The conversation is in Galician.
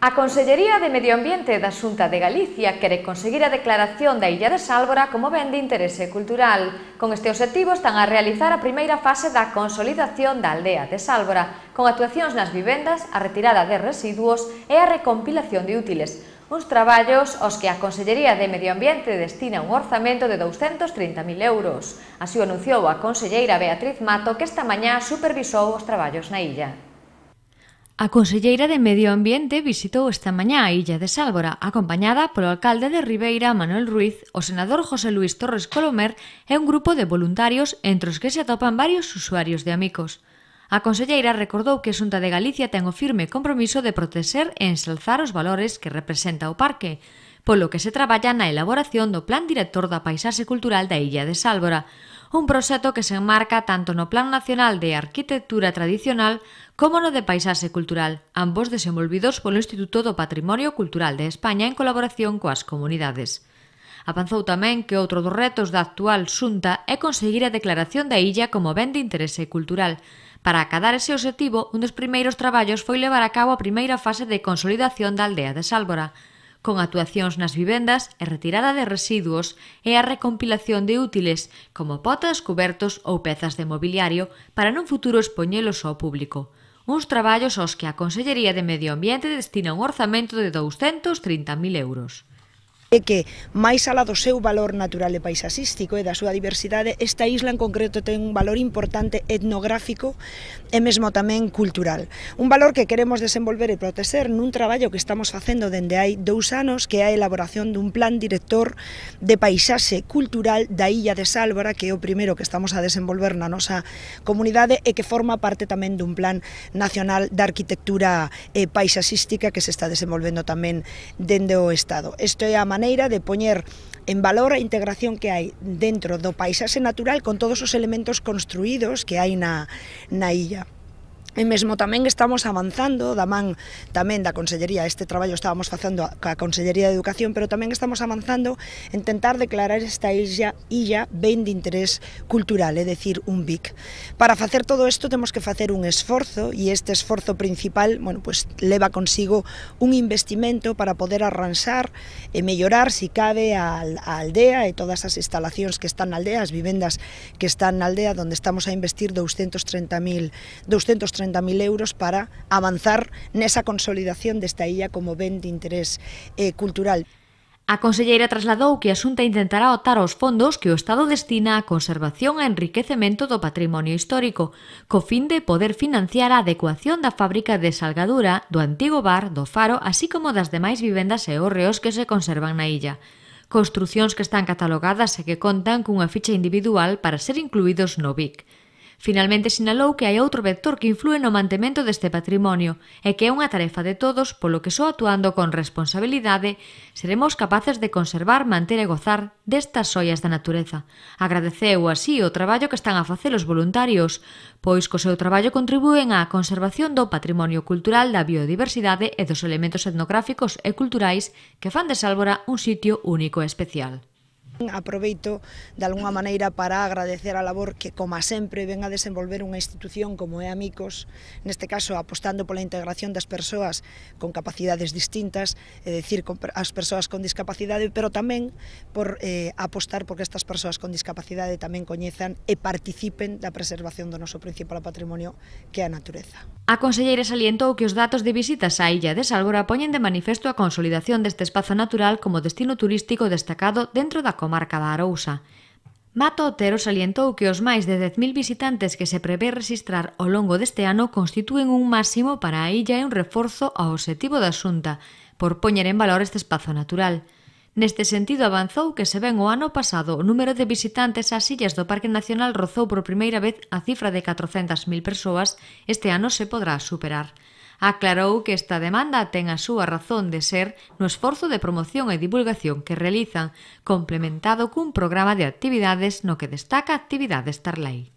A Consellería de Medio Ambiente da Xunta de Galicia quere conseguir a declaración da Illa de Sálvora como ben de interese cultural. Con este obxectivo están a realizar a primeira fase da consolidación da aldea de Sálvora, con actuacións nas vivendas, a retirada de residuos e a recompilación de útiles. Uns traballos aos que a Consellería de Medio Ambiente destina un orzamento de 230.000 euros. Así o anunciou a conselleira Beatriz Mato que esta mañá supervisou os traballos na illa. A conselleira de Medio Ambiente visitou esta mañá a Illa de Sálvora, acompañada polo alcalde de Ribeira, Manuel Ruiz, o senador José Luis Torres Colomer e un grupo de voluntarios entre os que se atopan varios usuarios de amigos. A conselleira recordou que a Xunta de Galicia ten o firme compromiso de protexer e ensalzar os valores que representa o parque, polo que se traballa na elaboración do Plan Director da Paisaxe Cultural da Illa de Sálvora, un proxecto que se enmarca tanto no Plan Nacional de Arquitectura Tradicional como no de Paisaxe Cultural, ambos desenvolvidos polo Instituto do Patrimonio Cultural de España en colaboración coas comunidades. Avanzou tamén que outro dos retos da actual xunta é conseguir a declaración da illa como ben de interese cultural. Para acadar ese obxectivo, un dos primeiros traballos foi levar a cabo a primeira fase de consolidación da aldea de Sálvora, con actuacións nas vivendas e retirada de residuos e a recompilación de útiles como potas, cubertos ou pezas de mobiliario para nun futuro expoñelos ao público. Uns traballos aos que a Consellería de Medio Ambiente destina un orzamento de 230.000 euros é que, máis alá do seu valor natural e paisaxístico e da súa diversidade, esta isla en concreto ten un valor importante etnográfico e mesmo tamén cultural. Un valor que queremos desenvolver e protexer nun traballo que estamos facendo dende hai dous anos, que é a elaboración dun plan director de paisaxe cultural da Illa de Sálvora, que é o primeiro que estamos a desenvolver na nosa comunidade e que forma parte tamén dun plan nacional de arquitectura eh, paisaxística que se está desenvolvendo tamén dende o Estado. Isto é a maneira de poñer en valor a integración que hai dentro do paisaxe natural con todos os elementos construídos que hai na, na illa. E mesmo tamén estamos avanzando da man tamén da Consellería, este traballo estábamos facendo ca Consellería de Educación, pero tamén estamos avanzando en tentar declarar esta illa, illa ben de interés cultural, é dicir, un BIC. Para facer todo isto temos que facer un esforzo e este esforzo principal, bueno, pues leva consigo un investimento para poder arranxar e mellorar, si cabe, a, a aldea e todas as instalacións que están na aldea, as vivendas que están na aldea, donde estamos a investir 230.000 230 140.000 euros para avanzar nesa consolidación desta illa como ben de interés eh, cultural. A conselleira trasladou que a Xunta intentará otar os fondos que o Estado destina á conservación e enriquecemento do patrimonio histórico, co fin de poder financiar a adecuación da fábrica de salgadura, do antigo bar, do faro, así como das demais vivendas e hórreos que se conservan na illa. Construcións que están catalogadas e que contan cunha ficha individual para ser incluídos no BIC. Finalmente sinalou que hai outro vector que influe no mantemento deste patrimonio e que é unha tarefa de todos polo que só actuando con responsabilidade seremos capaces de conservar, manter e gozar destas soias da natureza. Agradeceu así o traballo que están a facer os voluntarios, pois co seu traballo contribúen á conservación do patrimonio cultural da biodiversidade e dos elementos etnográficos e culturais que fan de Sálvora un sitio único e especial. Aproveito de algunha maneira para agradecer a labor que, como sempre, ven a desenvolver unha institución como é Amicos, neste caso apostando pola integración das persoas con capacidades distintas, é dicir, as persoas con discapacidade, pero tamén por eh, apostar porque estas persoas con discapacidade tamén coñezan e participen da preservación do noso principal patrimonio que é a natureza. A conselleira salientou que os datos de visitas á illa de Salgora poñen de manifesto a consolidación deste espazo natural como destino turístico destacado dentro da comunidade comarca da Arousa. Mato Otero salientou que os máis de 10.000 visitantes que se prevé registrar ao longo deste ano constituen un máximo para a illa e un reforzo ao obxectivo da Xunta, por poñer en valor este espazo natural. Neste sentido avanzou que se ven o ano pasado o número de visitantes ás illas do Parque Nacional rozou por primeira vez a cifra de 400.000 persoas, este ano se podrá superar. Aclarou que esta demanda ten a súa razón de ser no esforzo de promoción e divulgación que realizan, complementado cun programa de actividades no que destaca actividade Starlight.